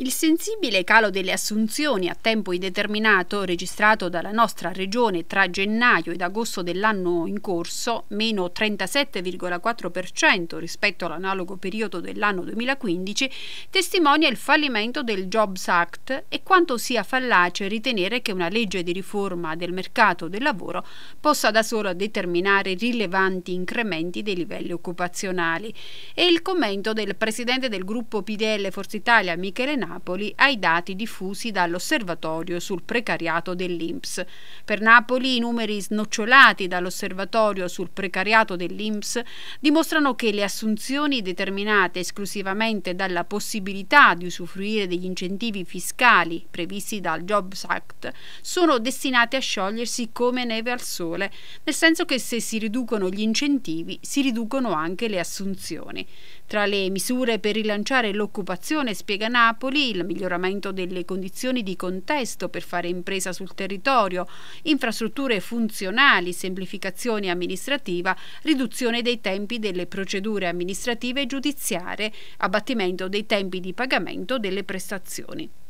Il sensibile calo delle assunzioni a tempo indeterminato registrato dalla nostra regione tra gennaio ed agosto dell'anno in corso, meno 37,4% rispetto all'analogo periodo dell'anno 2015, testimonia il fallimento del Jobs Act e quanto sia fallace ritenere che una legge di riforma del mercato del lavoro possa da sola determinare rilevanti incrementi dei livelli occupazionali. E il commento del presidente del gruppo PDL Forza Italia, Michele Nardi, Napoli ai dati diffusi dall'Osservatorio sul precariato dell'INPS. Per Napoli i numeri snocciolati dall'Osservatorio sul precariato dell'INPS dimostrano che le assunzioni determinate esclusivamente dalla possibilità di usufruire degli incentivi fiscali previsti dal Jobs Act sono destinate a sciogliersi come neve al sole, nel senso che se si riducono gli incentivi si riducono anche le assunzioni. Tra le misure per rilanciare l'occupazione, spiega Napoli, agricoli, il miglioramento delle condizioni di contesto per fare impresa sul territorio, infrastrutture funzionali, semplificazione amministrativa, riduzione dei tempi delle procedure amministrative e giudiziarie, abbattimento dei tempi di pagamento delle prestazioni.